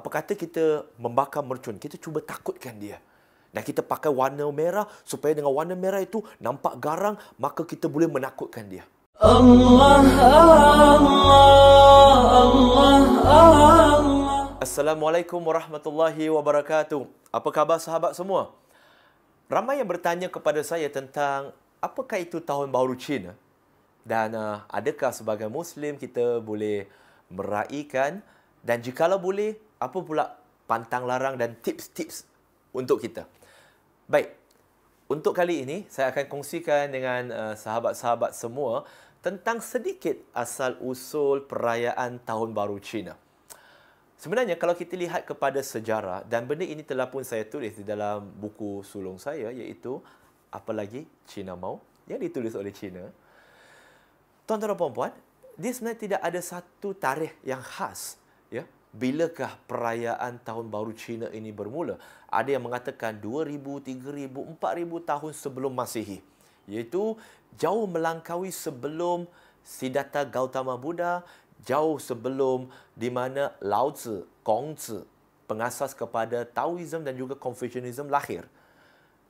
apa kata kita membakar mercun, kita cuba takutkan dia. Dan kita pakai warna merah supaya dengan warna merah itu nampak garang, maka kita boleh menakutkan dia. Allah, Allah, Allah, Allah. Assalamualaikum warahmatullahi wabarakatuh. Apa khabar sahabat semua? Ramai yang bertanya kepada saya tentang apakah itu tahun baru Cina? Dan uh, adakah sebagai Muslim kita boleh meraihkan dan jikalau boleh, apa pula pantang larang dan tips-tips untuk kita? Baik, untuk kali ini saya akan kongsikan dengan eh, sahabat-sahabat semua tentang sedikit asal-usul perayaan Tahun Baru Cina. Sebenarnya kalau kita lihat kepada sejarah dan benda ini telah pun saya tulis di dalam buku sulung saya iaitu apa lagi Cina Mau yang ditulis oleh Cina. Tuan-tuan dan puan-puan, dia sebenarnya tidak ada satu tarikh yang khas ya bilakah perayaan tahun baru Cina ini bermula ada yang mengatakan 2000 3000 4000 tahun sebelum Masihi iaitu jauh melangkaui sebelum Siddhartha Gautama Buddha jauh sebelum di mana Lao Tzu kong Tzu pengasas kepada Taoism dan juga Confucianism lahir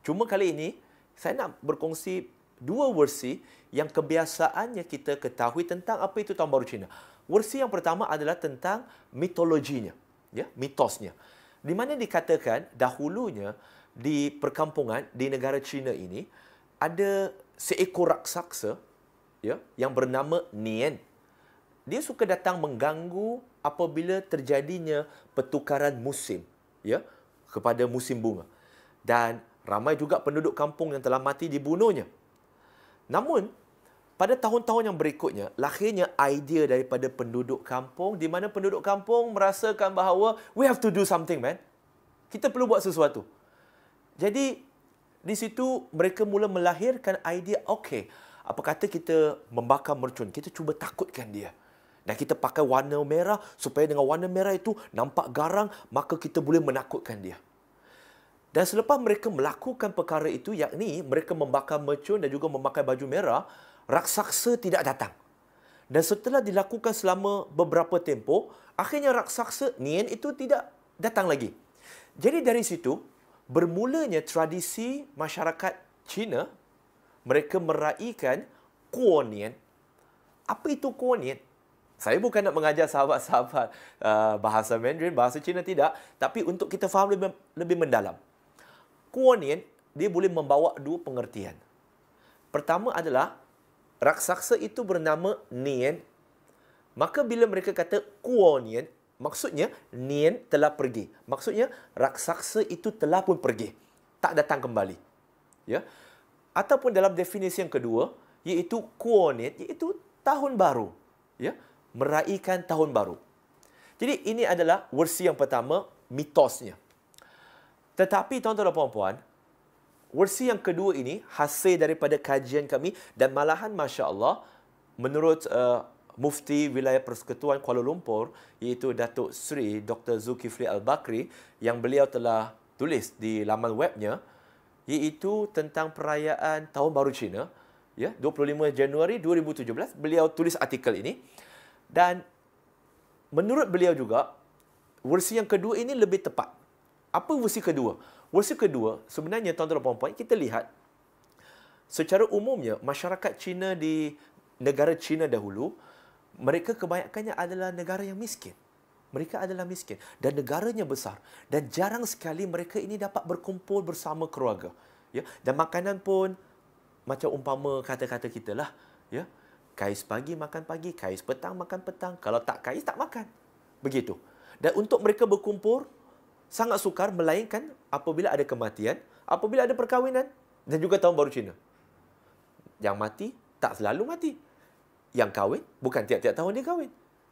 cuma kali ini saya nak berkongsi dua versi yang kebiasaannya kita ketahui tentang apa itu tahun baru Cina Versi yang pertama adalah tentang mitologinya, ya, mitosnya. Di mana dikatakan dahulunya di perkampungan di negara China ini ada seekor raksasa ya yang bernama Nian. Dia suka datang mengganggu apabila terjadinya pertukaran musim ya kepada musim bunga. Dan ramai juga penduduk kampung yang telah mati dibunuhnya. Namun pada tahun-tahun yang berikutnya lahirnya idea daripada penduduk kampung di mana penduduk kampung merasakan bahawa we have to do something man kita perlu buat sesuatu jadi di situ mereka mula melahirkan idea okey apa kata kita membakar mercun kita cuba takutkan dia dan kita pakai warna merah supaya dengan warna merah itu nampak garang maka kita boleh menakutkan dia dan selepas mereka melakukan perkara itu yakni mereka membakar mercun dan juga memakai baju merah raksasa tidak datang. Dan setelah dilakukan selama beberapa tempoh, akhirnya raksasa Nian itu tidak datang lagi. Jadi dari situ, bermulanya tradisi masyarakat Cina, mereka meraihkan Kuo Nian. Apa itu Kuo Nian? Saya bukan nak mengajar sahabat-sahabat uh, bahasa Mandarin, bahasa Cina tidak. Tapi untuk kita faham lebih, lebih mendalam. Kuo Nian, dia boleh membawa dua pengertian. Pertama adalah raksasa itu bernama Nian. Maka bila mereka kata Kuo Nian, maksudnya Nian telah pergi. Maksudnya raksasa itu telah pun pergi. Tak datang kembali. Ya. Ataupun dalam definisi yang kedua, iaitu Kuo Nian, iaitu tahun baru. Ya. Meraihkan tahun baru. Jadi ini adalah versi yang pertama mitosnya. Tetapi tuan-tuan dan puan-puan, versi yang kedua ini hasil daripada kajian kami dan malahan Masya Allah menurut uh, Mufti Wilayah Persekutuan Kuala Lumpur iaitu Datuk Sri Dr. Zulkifli Al-Bakri yang beliau telah tulis di laman webnya iaitu tentang perayaan Tahun Baru Cina ya 25 Januari 2017 beliau tulis artikel ini dan menurut beliau juga versi yang kedua ini lebih tepat apa versi kedua Versi kedua, sebenarnya tuan-tuan dan puan-puan, kita lihat secara umumnya masyarakat Cina di negara Cina dahulu, mereka kebanyakannya adalah negara yang miskin. Mereka adalah miskin dan negaranya besar dan jarang sekali mereka ini dapat berkumpul bersama keluarga. Ya, dan makanan pun macam umpama kata-kata kita lah. Ya, kais pagi makan pagi, kais petang makan petang. Kalau tak kais tak makan. Begitu. Dan untuk mereka berkumpul, sangat sukar melainkan apabila ada kematian, apabila ada perkahwinan dan juga tahun baru Cina. Yang mati tak selalu mati. Yang kahwin bukan tiap-tiap tahun dia kahwin.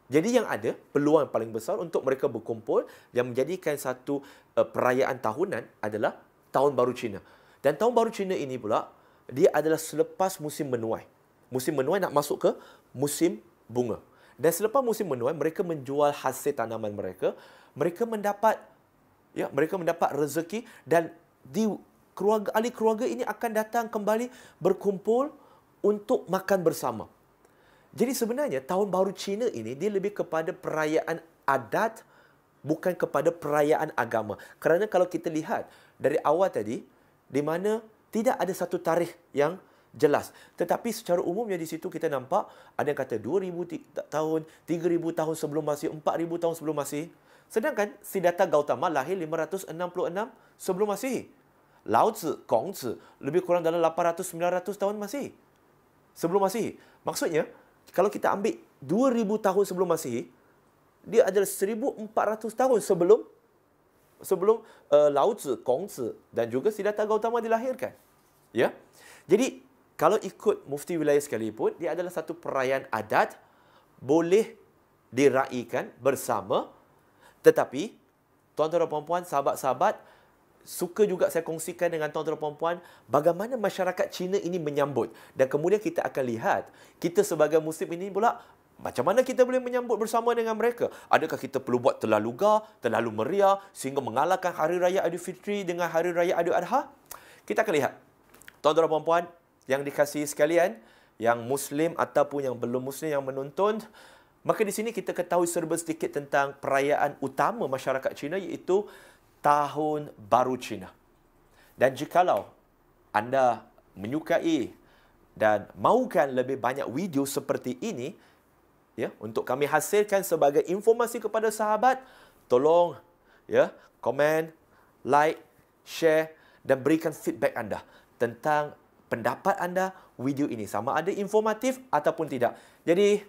Jadi yang ada peluang paling besar untuk mereka berkumpul yang menjadikan satu eh, perayaan tahunan adalah tahun baru Cina. Dan tahun baru Cina ini pula dia adalah selepas musim menuai. Musim menuai nak masuk ke musim bunga. Dan selepas musim menuai mereka menjual hasil tanaman mereka, mereka mendapat ya mereka mendapat rezeki dan di keluarga ahli keluarga ini akan datang kembali berkumpul untuk makan bersama. Jadi sebenarnya tahun baru Cina ini dia lebih kepada perayaan adat bukan kepada perayaan agama. Kerana kalau kita lihat dari awal tadi di mana tidak ada satu tarikh yang jelas. Tetapi secara umumnya di situ kita nampak ada yang kata 2000 tahun, 3000 tahun sebelum Masih, 4000 tahun sebelum Masih. Sedangkan si Data Gautama lahir 566 sebelum Masih. Lao Tzu, Kong Tzu lebih kurang dalam 800-900 tahun Masih. Sebelum Masih. Maksudnya kalau kita ambil 2000 tahun sebelum Masih, dia adalah 1400 tahun sebelum sebelum uh, Lao Tzu, Kong Tzu dan juga si Data Gautama dilahirkan. Ya. Jadi kalau ikut mufti wilayah sekalipun, dia adalah satu perayaan adat, boleh diraikan bersama. Tetapi, tuan-tuan dan puan-puan, sahabat-sahabat, suka juga saya kongsikan dengan tuan-tuan dan puan-puan bagaimana masyarakat Cina ini menyambut. Dan kemudian kita akan lihat, kita sebagai Muslim ini pula, macam mana kita boleh menyambut bersama dengan mereka? Adakah kita perlu buat terlalu gah, terlalu meriah sehingga mengalahkan Hari Raya Aidilfitri dengan Hari Raya Aidiladha? Kita akan lihat. Tuan-tuan dan puan-puan, yang dikasihi sekalian, yang Muslim ataupun yang belum Muslim yang menonton, maka di sini kita ketahui serba sedikit tentang perayaan utama masyarakat Cina iaitu Tahun Baru Cina. Dan jikalau anda menyukai dan mahukan lebih banyak video seperti ini, ya, untuk kami hasilkan sebagai informasi kepada sahabat, tolong ya, komen, like, share dan berikan feedback anda tentang pendapat anda video ini sama ada informatif ataupun tidak. Jadi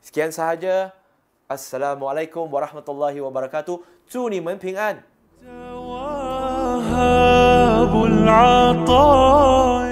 sekian sahaja. Assalamualaikum warahmatullahi wabarakatuh. Tuni menpingan. Tawahabul Atai